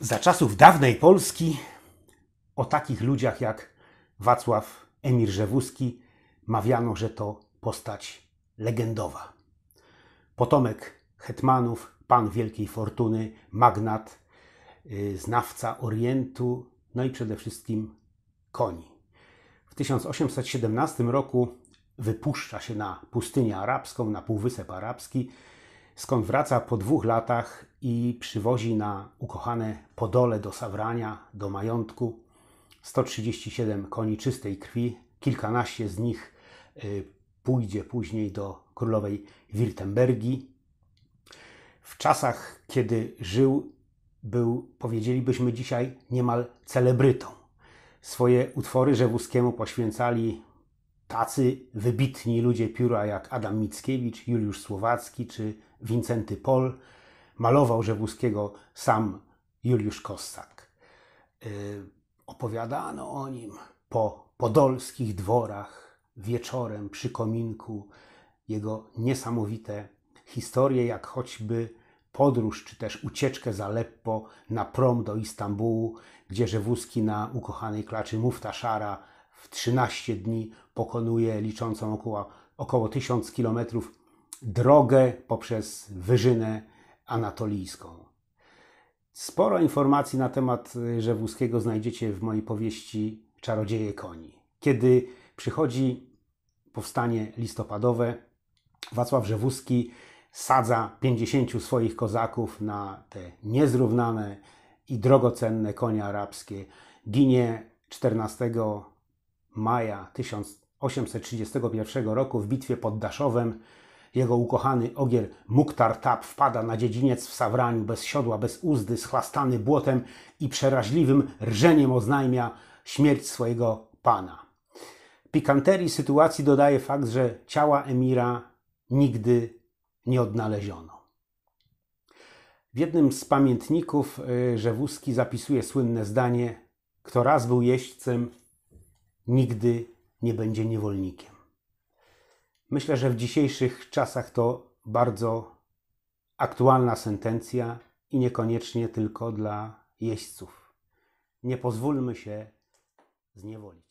Za czasów dawnej Polski o takich ludziach jak Wacław Emir Rzewuski mawiano, że to postać legendowa. Potomek hetmanów, pan wielkiej fortuny, magnat, y, znawca Orientu, no i przede wszystkim koni. W 1817 roku wypuszcza się na pustynię arabską, na Półwysep Arabski, skąd wraca po dwóch latach i przywozi na ukochane Podole do Sawrania, do majątku 137 koni czystej krwi, kilkanaście z nich y, pójdzie później do królowej Wirtembergi. W czasach, kiedy żył, był, powiedzielibyśmy dzisiaj, niemal celebrytą. Swoje utwory Żewuskiemu poświęcali tacy wybitni ludzie pióra jak Adam Mickiewicz, Juliusz Słowacki czy Wincenty Pol, malował Żewuskiego sam Juliusz Kossak. Y, opowiadano o nim po podolskich dworach, wieczorem przy kominku, jego niesamowite historie, jak choćby podróż czy też ucieczkę z Aleppo na prom do Istambułu, gdzie Żewuski na ukochanej klaczy Muftaszara w 13 dni pokonuje liczącą około, około 1000 kilometrów drogę poprzez Wyżynę Anatolijską. Sporo informacji na temat Rzewuskiego y, znajdziecie w mojej powieści Czarodzieje koni. Kiedy przychodzi powstanie listopadowe, Wacław Rzewuski sadza 50 swoich kozaków na te niezrównane i drogocenne konie arabskie. Ginie 14 maja 1831 roku w bitwie pod Daszowem jego ukochany ogier Muktar Tap wpada na dziedziniec w Sawraniu bez siodła, bez uzdy, schlastany błotem i przeraźliwym rżeniem oznajmia śmierć swojego pana. Pikanterii sytuacji dodaje fakt, że ciała emira nigdy nie odnaleziono. W jednym z pamiętników Rzewuski y, zapisuje słynne zdanie: Kto raz był jeźdźcem, nigdy nie będzie niewolnikiem. Myślę, że w dzisiejszych czasach to bardzo aktualna sentencja i niekoniecznie tylko dla jeźdźców. Nie pozwólmy się zniewolić.